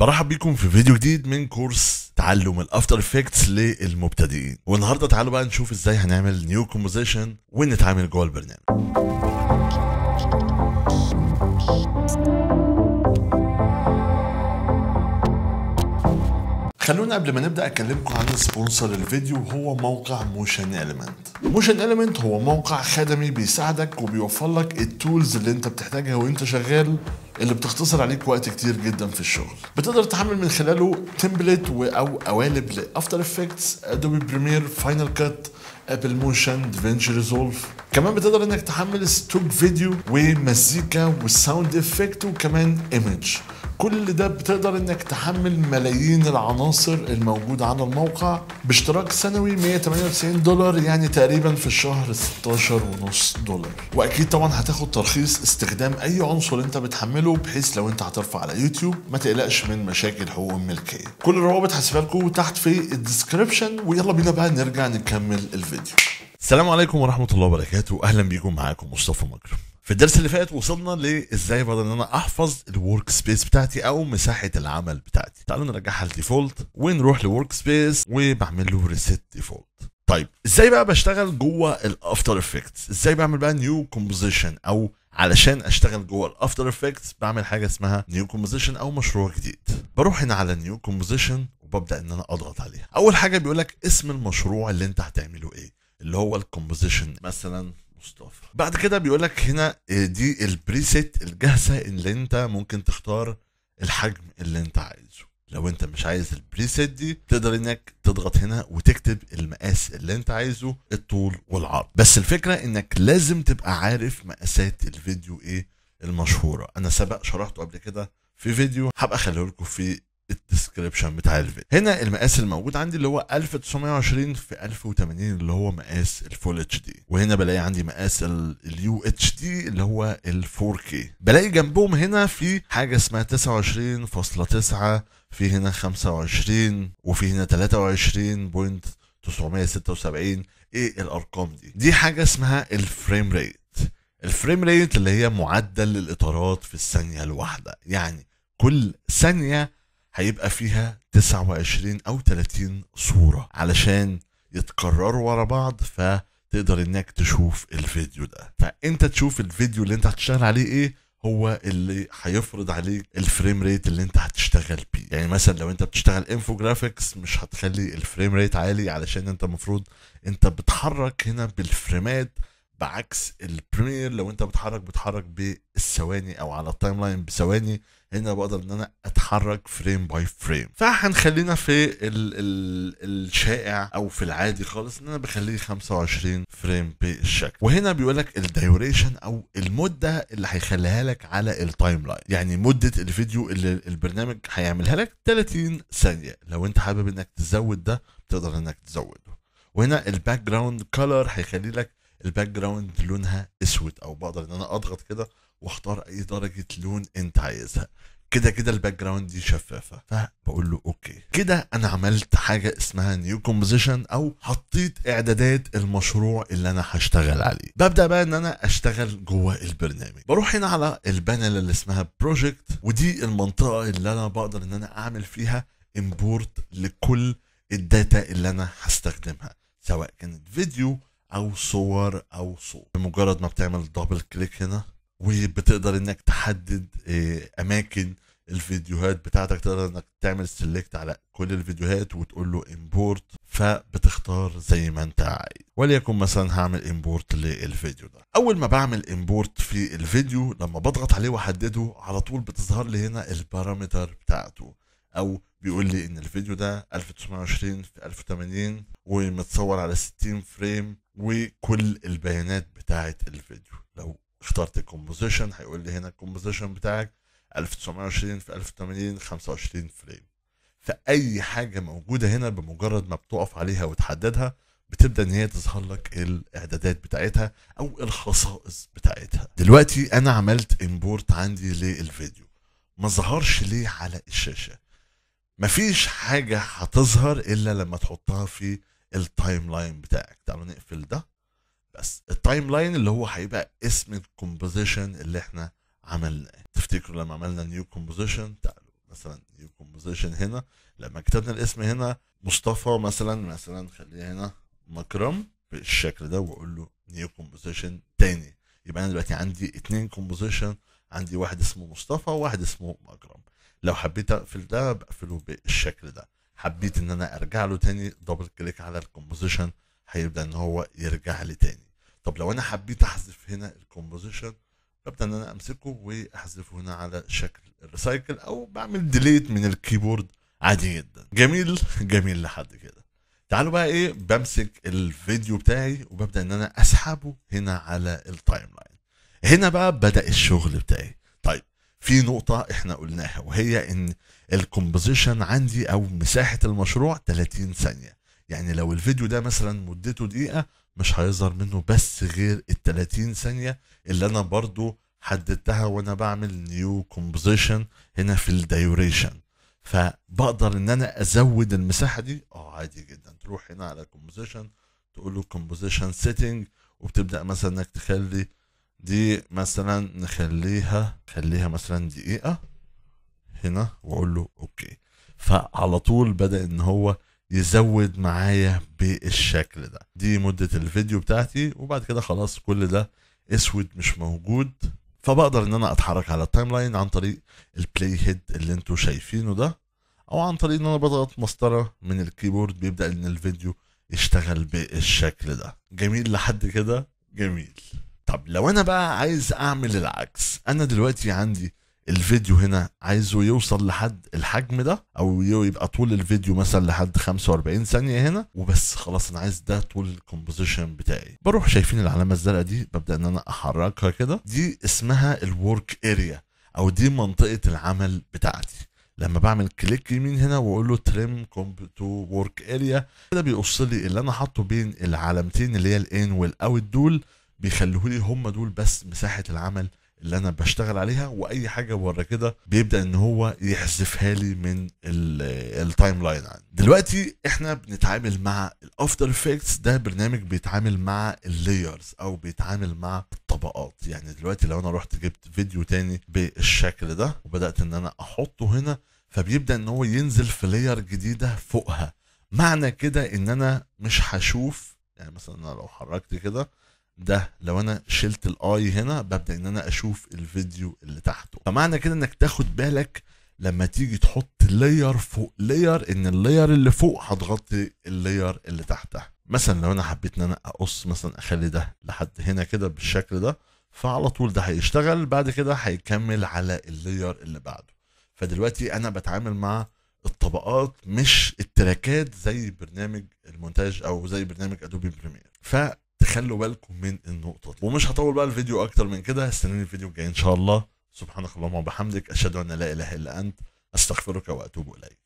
برحب بيكم في فيديو جديد من كورس تعلم الافتر افكتس للمبتدئين والنهارده تعالوا بقى نشوف ازاي هنعمل نيو كومبوزيشن ونتعامل جوه البرنامج خلونا قبل ما نبدا اكلمكم عن سبونسر الفيديو وهو موقع موشن اليمنت موشن اليمنت هو موقع خدمي بيساعدك وبيوفر لك التولز اللي انت بتحتاجها وانت شغال اللي بتختصر عليك وقت كتير جدا في الشغل بتقدر تحمل من خلاله تمبلت او قوالب لافتر افكتس ادوبي بريمير فاينل كات ابل موشن دافنشي ريزولف كمان بتقدر انك تحمل ستوك فيديو ومزيكا وساوند افكت وكمان ايمج كل ده بتقدر انك تحمل ملايين العناصر الموجوده على الموقع باشتراك سنوي 198 دولار يعني تقريبا في الشهر 16 ونص دولار واكيد طبعا هتاخد ترخيص استخدام اي عنصر انت بتحمله بحيث لو انت هترفع على يوتيوب ما تقلقش من مشاكل حقوق الملكيه كل الروابط هسيبها لكم تحت في الديسكربشن ويلا بينا بقى نرجع نكمل الفيديو السلام عليكم ورحمه الله وبركاته اهلا بيكم معاكم مصطفى مكرم في الدرس اللي فات وصلنا لازاي بقدر ان انا احفظ الورك سبيس بتاعتي او مساحه العمل بتاعتي تعالوا نرجعها لديفولت ونروح لورك سبيس وبعمل له ريسيت ديفولت طيب ازاي بقى بشتغل جوه الافتر افكتس ازاي بعمل بقى نيو كومبوزيشن او علشان اشتغل جوه الافتر افكتس بعمل حاجه اسمها نيو كومبوزيشن او مشروع جديد بروح هنا على نيو كومبوزيشن وببدا ان انا اضغط عليها اول حاجه بيقول لك اسم المشروع اللي انت هتعمله ايه اللي هو الكومبوزيشن مثلا مصطفى بعد كده بيقول لك هنا آه، دي البريسيت الجاهزه اللي انت ممكن تختار الحجم اللي انت عايزه لو انت مش عايز البريسيت دي تقدر انك تضغط هنا وتكتب المقاس اللي انت عايزه الطول والعرض بس الفكره انك لازم تبقى عارف مقاسات الفيديو ايه المشهوره انا سبق شرحته قبل كده في فيديو هبقى اخليه لكم في الديسكريبشن بتاع الفيديو هنا المقاس الموجود عندي اللي هو 1920 في 1080 اللي هو مقاس الفول اتش دي وهنا بلاقي عندي مقاس اليو اتش دي اللي هو ال 4 كي بلاقي جنبهم هنا في حاجه اسمها 29.9 في هنا 25 وفي هنا 23.976 ايه الارقام دي دي حاجه اسمها الفريم ريت الفريم ريت اللي هي معدل الاطارات في الثانيه الواحده يعني كل ثانيه هيبقى فيها 29 او 30 صوره علشان يتكرروا ورا بعض فتقدر انك تشوف الفيديو ده فانت تشوف الفيديو اللي انت هتشتغل عليه ايه هو اللي هيفرض عليك الفريم ريت اللي انت هتشتغل بيه يعني مثلا لو انت بتشتغل انفوجرافيكس مش هتخلي الفريم ريت عالي علشان انت المفروض انت بتحرك هنا بالفريمات بعكس البريمير لو انت بتحرك بتحرك بالثواني او على التايم لاين بثواني هنا بقدر ان انا اتحرك فريم باي فريم فهنخلينا في الـ الـ الشائع او في العادي خالص ان انا بخليه 25 فريم بالشكل وهنا بيقول لك الديوريشن او المده اللي هيخليها لك على التايم لاين يعني مده الفيديو اللي البرنامج هيعملها لك 30 ثانيه لو انت حابب انك تزود ده تقدر انك تزوده وهنا الباك جراوند كولر هيخلي لك الباك جراوند لونها اسود او بقدر ان انا اضغط كده واختار اي درجه لون انت عايزها كده كده الباك جراوند دي شفافه فبقول له اوكي كده انا عملت حاجه اسمها نيو كومبوزيشن او حطيت اعدادات المشروع اللي انا هشتغل عليه ببدا بقى ان انا اشتغل جوه البرنامج بروح هنا على البانل اللي اسمها بروجكت ودي المنطقه اللي انا بقدر ان انا اعمل فيها امبورت لكل الداتا اللي انا هستخدمها سواء كانت فيديو او صور او صوت بمجرد ما بتعمل دبل كليك هنا وبتقدر انك تحدد آه، اماكن الفيديوهات بتاعتك تقدر انك تعمل سيلكت على كل الفيديوهات وتقول له امبورت فبتختار زي ما انت عايز وليكن مثلا هعمل امبورت للفيديو ده اول ما بعمل امبورت في الفيديو لما بضغط عليه واحدده على طول بتظهر لي هنا البارامتر بتاعته او بيقول لي ان الفيديو ده 1920 في 1080 ومتصور على 60 فريم وكل البيانات بتاعه الفيديو لو اخترت الكومبوزيشن هيقول لي هنا الكومبوزيشن بتاعك 1920 في 1080 25 فريم فاي حاجه موجوده هنا بمجرد ما بتقف عليها وتحددها بتبدا ان هي تظهر لك الاعدادات بتاعتها او الخصائص بتاعتها دلوقتي انا عملت امبورت عندي للفيديو ما ظهرش ليه على الشاشه مفيش حاجة هتظهر إلا لما تحطها في التايم لاين بتاعك تعالوا نقفل ده بس التايم لاين اللي هو هيبقى اسم الكومبوزيشن اللي احنا عملناه تفتكروا لما عملنا نيو كومبوزيشن تعالوا مثلا نيو كومبوزيشن هنا لما كتبنا الاسم هنا مصطفى مثلا مثلا خليها هنا مكرم بالشكل ده واقول له نيو كومبوزيشن تاني يبقى انا دلوقتي عندي اتنين كومبوزيشن عندي واحد اسمه مصطفى وواحد اسمه مكرم لو حبيت اقفل ده بقفله بالشكل ده حبيت ان انا ارجع له تاني دبل كليك على الكومبوزيشن هيبدا ان هو يرجع لي تاني طب لو انا حبيت احذف هنا الكومبوزيشن ببدا ان انا امسكه واحذفه هنا على شكل الريسايكل او بعمل ديليت من الكيبورد عادي جدا جميل جميل لحد كده تعالوا بقى ايه بمسك الفيديو بتاعي وببدا ان انا اسحبه هنا على التايم لاين هنا بقى بدا الشغل بتاعي طيب في نقطة احنا قلناها وهي ان الكومبوزيشن عندي او مساحة المشروع 30 ثانية يعني لو الفيديو ده مثلا مدته دقيقة مش هيظهر منه بس غير ال 30 ثانية اللي انا برضو حددتها وانا بعمل نيو كومبوزيشن هنا في الديوريشن فبقدر ان انا ازود المساحة دي اه عادي جدا تروح هنا على كومبوزيشن تقول له كومبوزيشن سيتنج وبتبدا مثلا انك تخلي دي مثلا نخليها خليها مثلا دقيقة هنا واقول له اوكي فعلى طول بدأ ان هو يزود معايا بالشكل ده دي مدة الفيديو بتاعتي وبعد كده خلاص كل ده اسود مش موجود فبقدر ان انا اتحرك على التايم لاين عن طريق البلاي هيد اللي انتوا شايفينه ده او عن طريق ان انا بضغط مسطرة من الكيبورد بيبدأ ان الفيديو يشتغل بالشكل ده جميل لحد كده جميل طب لو انا بقى عايز اعمل العكس انا دلوقتي عندي الفيديو هنا عايزه يوصل لحد الحجم ده او يبقى طول الفيديو مثلا لحد 45 ثانيه هنا وبس خلاص انا عايز ده طول الكومبوزيشن بتاعي بروح شايفين العلامه الزرقاء دي ببدا ان انا احركها كده دي اسمها الورك اريا او دي منطقه العمل بتاعتي لما بعمل كليك يمين هنا واقول له تريم كومب تو ورك اريا كده بيقص لي اللي انا حاطه بين العلامتين اللي هي الان والاوت دول بيخلوه لي هم دول بس مساحه العمل اللي انا بشتغل عليها واي حاجه بره كده بيبدا ان هو يحذفها لي من التايم لاين عندي دلوقتي احنا بنتعامل مع الافتر افكتس ده برنامج بيتعامل مع اللايرز او بيتعامل مع الطبقات يعني دلوقتي لو انا رحت جبت فيديو تاني بالشكل ده وبدات ان انا احطه هنا فبيبدا ان هو ينزل في لاير جديده فوقها معنى كده ان انا مش هشوف يعني مثلا انا لو حركت كده ده لو انا شلت الاي هنا ببدا ان انا اشوف الفيديو اللي تحته فمعنى كده انك تاخد بالك لما تيجي تحط لاير فوق لاير ان اللاير اللي فوق هتغطي اللاير اللي تحتها مثلا لو انا حبيت ان انا اقص مثلا اخلي ده لحد هنا كده بالشكل ده فعلى طول ده هيشتغل بعد كده هيكمل على اللاير اللي بعده فدلوقتي انا بتعامل مع الطبقات مش التراكات زي برنامج المونتاج او زي برنامج ادوبي بريمير ف خلوا بالكم من النقطة ومش هطول بقى الفيديو أكتر من كده استنوني الفيديو الجاي إن شاء الله سبحانك اللهم وبحمدك أشهد أن لا إله إلا أنت أستغفرك وأتوب إليك